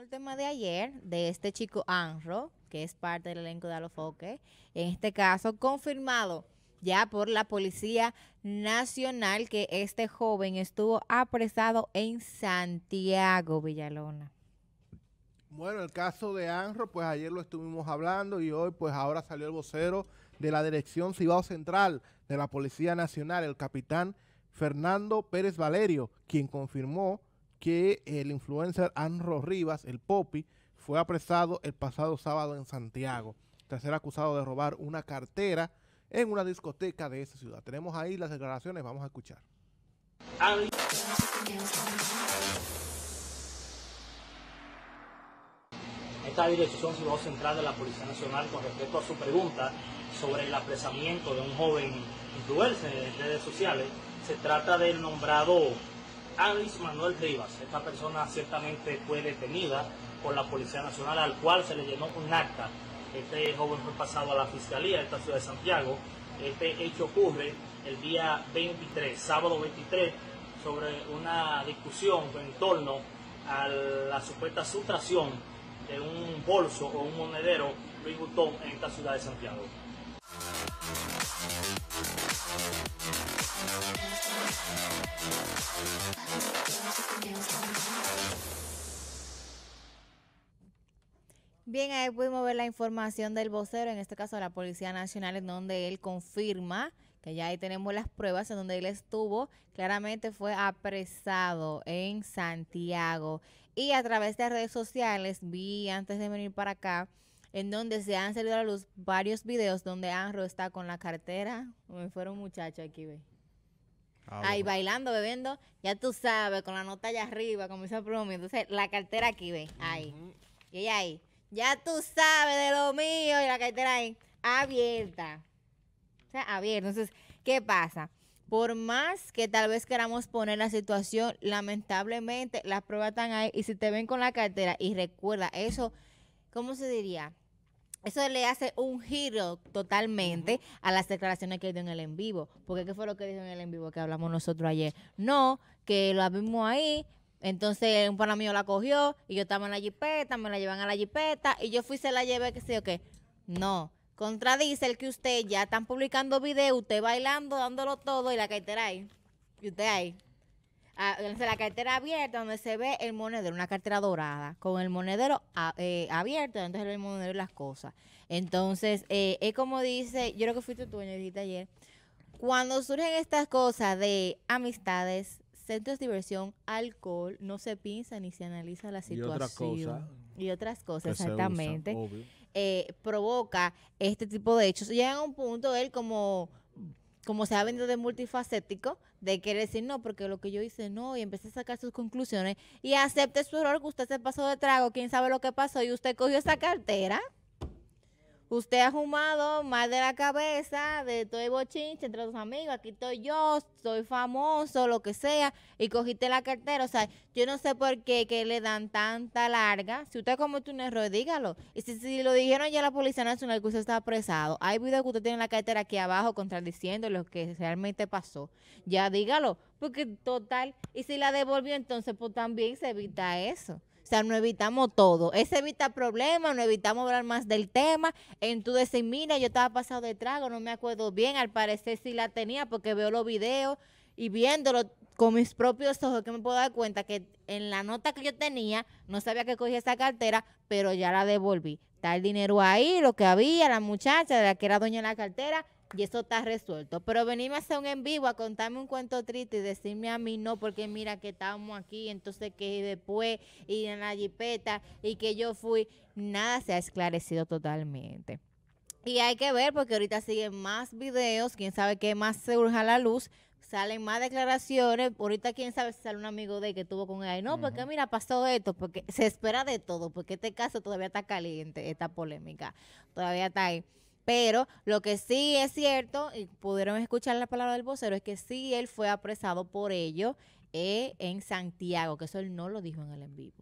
el tema de ayer, de este chico Anro, que es parte del elenco de Alofoque, en este caso confirmado ya por la Policía Nacional que este joven estuvo apresado en Santiago, Villalona. Bueno, el caso de Anro, pues ayer lo estuvimos hablando y hoy pues ahora salió el vocero de la Dirección Cibao Central de la Policía Nacional, el capitán Fernando Pérez Valerio, quien confirmó que el influencer Anro Rivas, el Popi, fue apresado el pasado sábado en Santiago, tras ser acusado de robar una cartera en una discoteca de esa ciudad. Tenemos ahí las declaraciones, vamos a escuchar. Esta dirección Ciudad Central de la Policía Nacional con respecto a su pregunta sobre el apresamiento de un joven influencer en redes sociales. Se trata del nombrado Alice Manuel Rivas. Esta persona ciertamente fue detenida por la Policía Nacional, al cual se le llenó un acta. Este joven fue pasado a la Fiscalía de esta ciudad de Santiago. Este hecho ocurre el día 23, sábado 23, sobre una discusión en torno a la supuesta sustracción de un bolso o un monedero Luis en esta ciudad de Santiago. Bien, ahí pudimos ver la información del vocero, en este caso de la Policía Nacional, en donde él confirma que ya ahí tenemos las pruebas en donde él estuvo, claramente fue apresado en Santiago. Y a través de redes sociales vi antes de venir para acá, en donde se han salido a luz varios videos donde Anro está con la cartera. Me fueron muchachos aquí, ve. Ah, ahí bailando, bebiendo, ya tú sabes, con la nota allá arriba, como esa Promi. Entonces, la cartera aquí, ve, ahí. Y ahí, ya tú sabes de lo mío, y la cartera ahí, abierta. O sea, abierta. Entonces, ¿qué pasa? Por más que tal vez queramos poner la situación, lamentablemente las pruebas están ahí y si te ven con la cartera y recuerda eso, ¿cómo se diría? Eso le hace un giro totalmente a las declaraciones que dio en el en vivo. Porque ¿qué fue lo que dijo en el en vivo que hablamos nosotros ayer? No, que lo vimos ahí. Entonces un pana mío la cogió y yo estaba en la jipeta, me la llevan a la jipeta y yo fui se la llevé, que sé yo qué. No, contradice el que usted ya está publicando video usted bailando, dándolo todo y la cartera ahí. Y usted ahí entonces la cartera abierta donde se ve el monedero, una cartera dorada, con el monedero abierto eh, donde abierto, entonces el monedero y las cosas. Entonces, eh, es como dice, yo creo que fuiste tú, dijiste ayer, cuando surgen estas cosas de amistades, centros de diversión, alcohol, no se piensa ni se analiza la situación. Y, otras cosas, exactamente. eh, provoca este tipo de hechos. Llega a un punto, él como como se ha vendido de multifacético, de querer decir no, porque lo que yo hice no, y empecé a sacar sus conclusiones y acepte su error, que usted se pasó de trago, quién sabe lo que pasó, y usted cogió esa cartera Usted ha fumado más de la cabeza de todo el bochinche entre los amigos. Aquí estoy yo, soy famoso, lo que sea, y cogiste la cartera. O sea, yo no sé por qué que le dan tanta larga. Si usted comete un error, dígalo. Y si, lo dijeron ya la Policía Nacional que usted está apresado, hay videos que usted tiene en la cartera aquí abajo contradiciendo lo que realmente pasó. Ya dígalo, porque total, y si la devolvió, entonces pues también se evita eso sea, no evitamos todo. Ese evita problemas, no evitamos hablar más del tema. En tu mira, yo estaba pasado de trago, no me acuerdo bien. Al parecer sí la tenía porque veo los videos y viéndolo con mis propios ojos que me puedo dar cuenta que en la nota que yo tenía, no sabía que cogía esa cartera, pero ya la devolví. Está el dinero ahí, lo que había, la muchacha, de la que era dueña de la cartera, y eso está resuelto. Pero venirme a hacer un en vivo, a contarme un cuento triste y decirme a mí no, porque mira que estábamos aquí, entonces que después, y en la jipeta, y que yo fui, nada se ha esclarecido totalmente. Y hay que ver, porque ahorita siguen más videos, quién sabe qué más se a la luz, salen más declaraciones. Ahorita, quién sabe si sale un amigo de que estuvo con él. No, porque mira, pasó esto, porque se espera de todo, porque este caso todavía está caliente, esta polémica, todavía está ahí. Pero lo que sí es cierto, y pudieron escuchar la palabra del vocero, es que sí él fue apresado por ello eh, en Santiago, que eso él no lo dijo en el en vivo,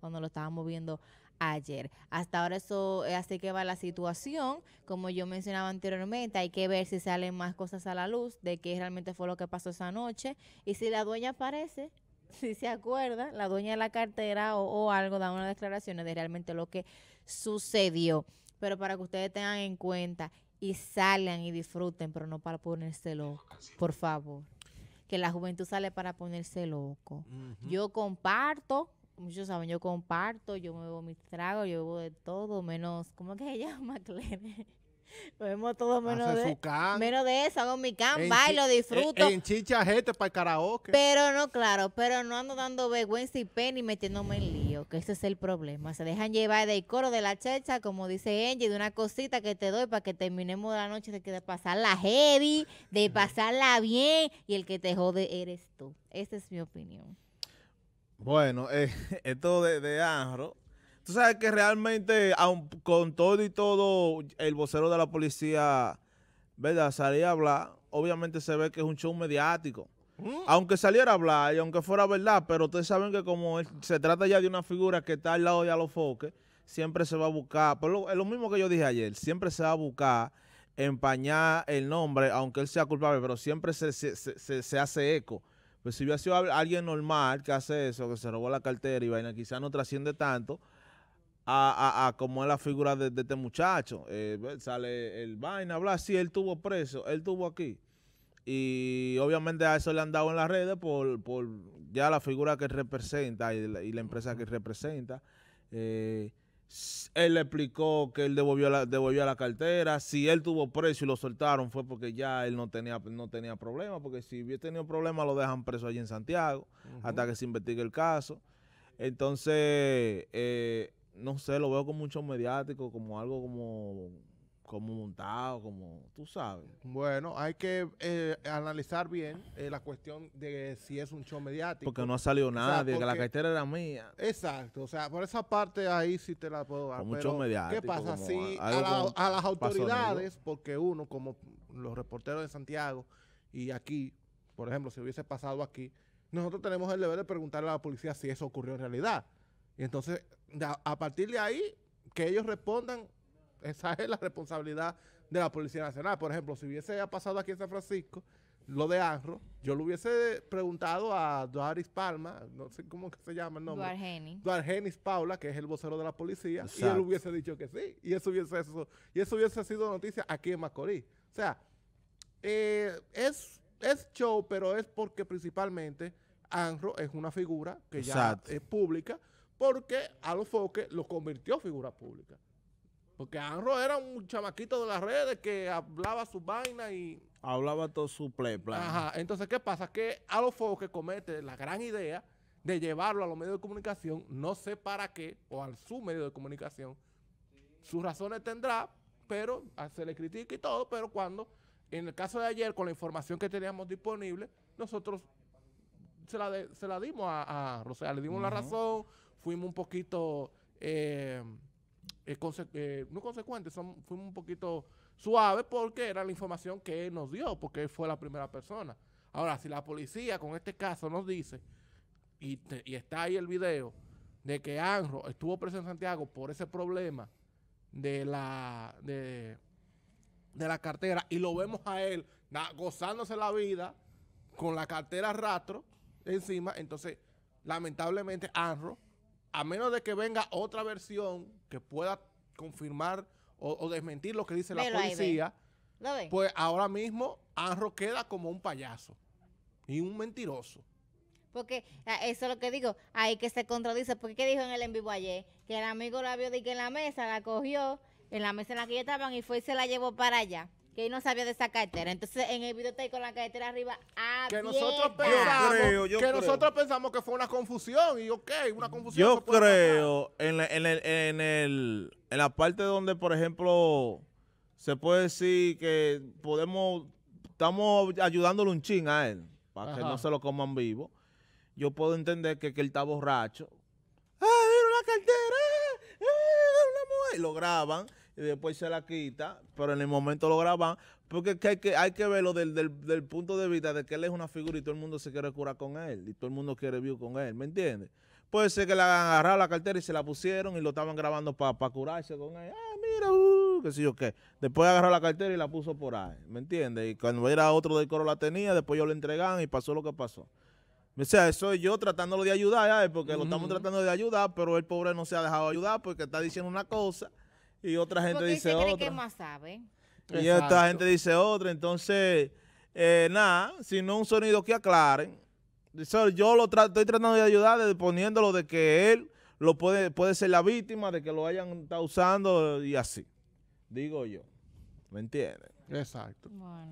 cuando lo estábamos viendo ayer. Hasta ahora eso es eh, así que va la situación. Como yo mencionaba anteriormente, hay que ver si salen más cosas a la luz de qué realmente fue lo que pasó esa noche. Y si la dueña aparece, si se acuerda, la dueña de la cartera o, algo da una declaración de realmente lo que sucedió pero para que ustedes tengan en cuenta y salgan y disfruten, pero no para ponerse loco, por favor. Que la juventud sale para ponerse loco. Yo comparto, muchos saben, yo comparto, yo me bebo mis tragos, yo bebo de todo, menos, ¿cómo que se llama, Cleve? todo menos de, menos de eso, hago mi can, bailo, e- disfruto. En, chicha gente para el karaoke. Pero no, claro, pero no ando dando vergüenza y pena y metiéndome en lío que ese es el problema. Se dejan llevar del coro de la checha, como dice Angie, de una cosita que te doy para que terminemos la noche de pasarla heavy, de pasarla bien, y el que te jode eres tú. Esa es mi opinión. Bueno, eh, esto de, de Anro, tú sabes que realmente, con todo y todo, el vocero de la policía, ¿verdad? Salía a hablar, obviamente se ve que es un show mediático. Mm. Aunque saliera a hablar y aunque fuera verdad, pero ustedes saben que como se trata ya de una figura que está al lado de Alofoque, siempre se va a buscar, Pero es lo mismo que yo dije ayer, siempre se va a buscar empañar el nombre, aunque él sea culpable, pero siempre se, se, se, hace eco. Pues si hubiera sido alguien normal que hace eso, que se robó la cartera y vaina, quizás no trasciende tanto a, a, como es la figura de, este muchacho. Eh, sale el vaina, bla, si él tuvo preso, él tuvo aquí y obviamente a eso le han dado en las redes por, por ya la figura que representa y la, empresa que representa. Eh, él le explicó que él devolvió la, devolvió la cartera. Si él tuvo preso y lo soltaron fue porque ya él no tenía, no tenía problema, porque si hubiera tenido problema lo dejan preso allí en Santiago hasta que se investigue el caso. Entonces, eh, no sé, lo veo como mucho mediático, como algo como como montado, como tú sabes. Bueno, hay que eh, analizar bien eh, la cuestión de si es un show mediático. Porque no ha salido nadie, que la cartera era mía. Exacto, o sea, por esa parte ahí sí te la puedo dar. ¿Qué pasa si a, las autoridades, porque uno, como los reporteros de Santiago y aquí, por ejemplo, si hubiese pasado aquí, nosotros tenemos el deber de preguntarle a la policía si eso ocurrió en realidad. Y entonces, a partir de ahí, que ellos respondan esa es la responsabilidad de la Policía Nacional. Por ejemplo, si hubiese pasado aquí en San Francisco lo de Anro, yo lo hubiese preguntado a Duaris Palma, no sé cómo se llama el nombre. Duargenis. Duargenis Paula, que es el vocero de la policía, y él hubiese dicho que sí. Y eso hubiese, eso, y eso hubiese sido noticia aquí en Macorís. O sea, eh, es, es show, pero es porque principalmente Anro es una figura que ya es pública, porque a los foques lo convirtió en figura pública. Porque Anro era un chamaquito de las redes que hablaba su vaina y... Hablaba todo su play Ajá. Entonces, ¿qué pasa? Que a los Alofo que comete la gran idea de llevarlo a los medios de comunicación, no sé para qué, o al su medio de comunicación, sus razones tendrá, pero ah, se le critica y todo, pero cuando, en el caso de ayer, con la información que teníamos disponible, nosotros se la, dimos a, a le dimos la razón, fuimos un poquito... Eh, eh, eh, no consecuentes, son, fuimos un poquito suave porque era la información que él nos dio, porque él fue la primera persona. Ahora, si la policía con este caso nos dice, y, está ahí el video, de que Anro estuvo preso en Santiago por ese problema de la, de, la cartera, y lo vemos a él gozándose la vida con la cartera rastro encima, entonces, lamentablemente, Anro a menos de que venga otra versión que pueda confirmar o, desmentir lo que dice la policía, pues ahora mismo Anro queda como un payaso y un mentiroso. Porque ah, eso es lo que digo, hay que se contradice, porque ¿qué dijo en el en vivo ayer? Que el amigo la vio de que en la mesa la cogió, en la mesa en la que ya estaban y fue y se la llevó para allá que no sabía de esa cartera. Entonces, en el video está ahí con la cartera arriba Que nosotros pensamos, que, fue una confusión. Y ok, una confusión. Yo creo, en, la, en, el, en, la parte donde, por ejemplo, se puede decir que podemos, estamos ayudándole un ching a él, para que no se lo coman vivo. Yo puedo entender que, que él está borracho. ¡Ah, mira la cartera! ¡Ah, una Y lo graban y después se la quita, pero en el momento lo graban, porque hay que, hay que verlo del, del, punto de vista de que él es una figura y todo el mundo se quiere curar con él, y todo el mundo quiere vivir con él, ¿me entiendes? Puede ser que le agarrado la cartera y se la pusieron y lo estaban grabando para curarse con él. Ah, mira, uh, qué sé yo qué. Después agarró la cartera y la puso por ahí, ¿me entiendes? Y cuando era otro del coro la tenía, después yo le entregaban y pasó lo que pasó. O sea, eso yo tratándolo de ayudar, ¿eh? porque lo estamos tratando de ayudar, pero el pobre no se ha dejado ayudar porque está diciendo una cosa y otra gente dice otra. Y otra gente dice otra. Entonces, eh, nada, sino un sonido que aclaren. Yo lo estoy tratando de ayudar poniéndolo de que él lo puede, puede ser la víctima de que lo hayan estado usando y así. Digo yo. ¿Me entienden Exacto.